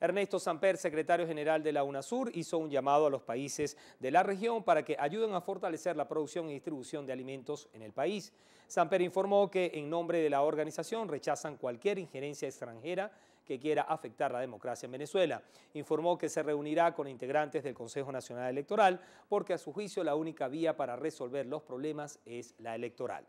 Ernesto Samper, secretario general de la UNASUR, hizo un llamado a los países de la región para que ayuden a fortalecer la producción y distribución de alimentos en el país. Samper informó que en nombre de la organización rechazan cualquier injerencia extranjera que quiera afectar la democracia en Venezuela. Informó que se reunirá con integrantes del Consejo Nacional Electoral porque a su juicio la única vía para resolver los problemas es la electoral.